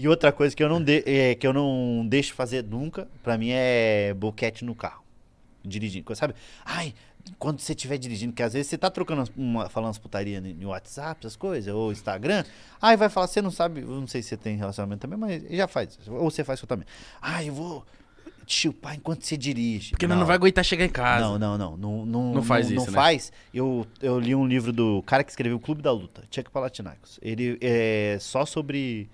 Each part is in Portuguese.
E outra coisa que eu não, de, é, que eu não deixo fazer nunca, pra mim, é boquete no carro. Dirigindo. Sabe? Ai, quando você estiver dirigindo, que às vezes você tá trocando uma, falando as putarias no WhatsApp, essas coisas, ou Instagram, aí vai falar, você não sabe, não sei se você tem relacionamento também, mas já faz. Ou você faz isso também. ai eu vou te chupar enquanto você dirige. Porque não, não vai aguentar chegar em casa. Não, não, não. Não, não, não faz isso. Não né? faz. Eu, eu li um livro do cara que escreveu o Clube da Luta, Tcheco Palatinacos. Ele é só sobre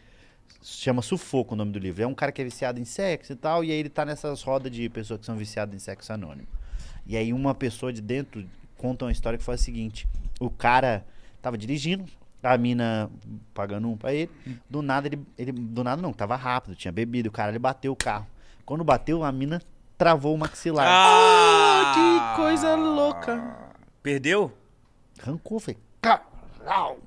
chama Sufoco o nome do livro. É um cara que é viciado em sexo e tal, e aí ele tá nessas rodas de pessoas que são viciadas em sexo anônimo. E aí uma pessoa de dentro conta uma história que foi a seguinte: o cara tava dirigindo, a mina pagando um pra ele, do nada ele, ele do nada não, tava rápido, tinha bebido, o cara ele bateu o carro. Quando bateu, a mina travou o maxilar. Ah, ah que coisa louca. Perdeu? Rancou, foi. Caralho.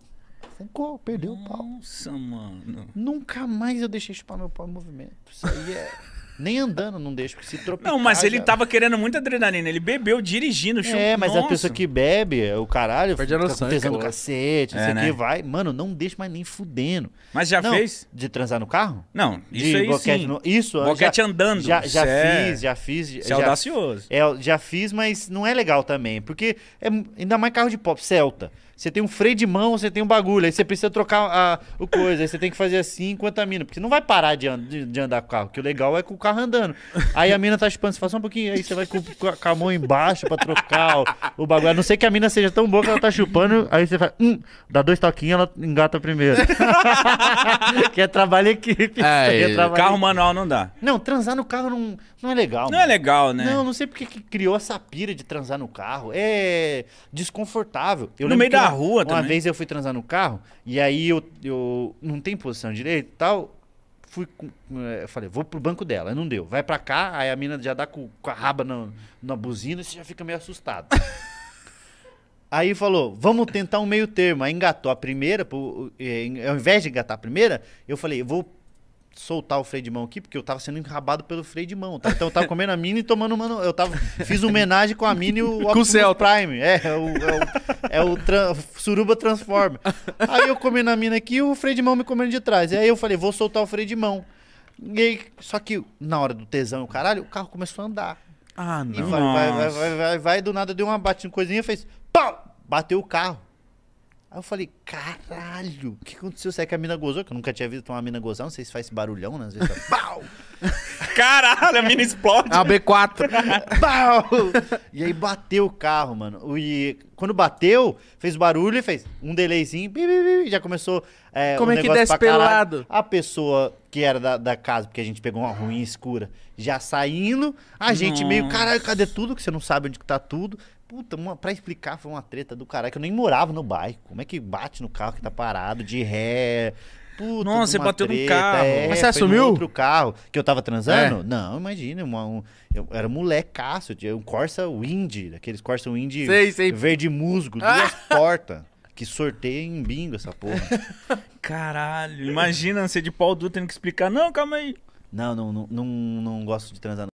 Roncou, perdeu Nossa, o pau. Nossa, mano. Nunca mais eu deixei chupar meu pau em movimento. Isso aí é. Nem andando não deixa, porque se tropeçar... Não, mas ele já... tava querendo muita adrenalina. Ele bebeu dirigindo, chupou. É, mas Nossa. a pessoa que bebe, é o caralho, Perde a noção, fica do cacete, não sei o né? que, vai... Mano, não deixa mais nem fudendo. Mas já não, fez? De transar no carro? Não, isso de aí boquete sim. No... Isso, Boquete já, andando. Já, já é- fiz, já fiz. Isso é audacioso. É, já fiz, mas não é legal também, porque é, ainda mais carro de pop, Celta. Você tem um freio de mão, você tem um bagulho, aí você precisa trocar a, ah, o coisa, aí você tem que fazer assim enquanto a mina. Porque você não vai parar de, an de, de andar com o carro, que o legal é com o carro andando. Aí a mina tá chupando, você faz assim, só um pouquinho, aí você vai com, com a mão embaixo pra trocar o, o, bagulho. A não ser que a mina seja tão boa que ela tá chupando, aí você faz, hum, dá dois toquinhos, ela engata primeiro. que é trabalho equipe. É, é trabalho carro equipe. manual não dá. Não, transar no carro não, não é legal. Não é mano. é legal, né? Não, não sei porque que criou essa pira de transar no carro. É desconfortável. Eu no meio da rua uma também. Uma vez eu fui transar no carro, e aí eu, eu não tem posição direito e tal. Fui, eh, eu falei, vou pro banco dela. Não deu. Vai pra cá, aí a mina já dá com, com a raba na, na buzina e você já fica meio assustado. Aí falou, vamos tentar um meio termo. Aí engatou a primeira, eh, ao invés de engatar a primeira, eu falei, eu vou soltar o freio de mão aqui, porque eu tava sendo enrabado pelo freio de mão, tá? Então eu tava comendo a mini e tomando uma. Eu tava, fiz uma homenagem com a mini e o Optimus com o Celta. Prime. É, é o, é o, é o Suruba Transforma. Aí eu comendo a mina aqui e o freio de mão me comendo de trás. E aí eu falei, vou soltar o freio de mão. E aí, só que na hora do tesão o caralho, o carro começou a andar. Ah, não. E vai, vai, vai, vai, vai, vai, do nada deu uma batida em coisinha, fez. Pau! Bateu o carro. Aí eu falei, caralho, o que aconteceu? Será que a mina gozou? Que eu nunca tinha visto uma mina gozar, não sei se faz esse barulhão, né? Às vezes, tá, pau! Caralho, a mina explode. A B4. e aí bateu o carro, mano. E quando bateu, fez barulho e fez um delayzinho. Já começou. É, Como um é que desce pelado? A pessoa que era da, da, casa, porque a gente pegou uma ruim escura, já saindo. A gente Nossa. meio, caralho, cadê tudo? Que você não sabe onde que tá tudo. Puta, uma, pra explicar, foi uma treta do caralho, que eu nem morava no bairro. Como é que bate no carro que tá parado, de ré, puto. Nossa, você bateu treta, carro. É, Mas você assumiu? outro carro que eu tava transando? É. Não, imagina. Uma, um, eu era molecaço, um Corsa Wind, aqueles Corsa Wind sei, sei. verde musgo, duas portas. Que sorteia em bingo essa porra. Caralho, imagina você de pau duro tendo que explicar. Não, calma aí. Não, não, não, não, não gosto de transar.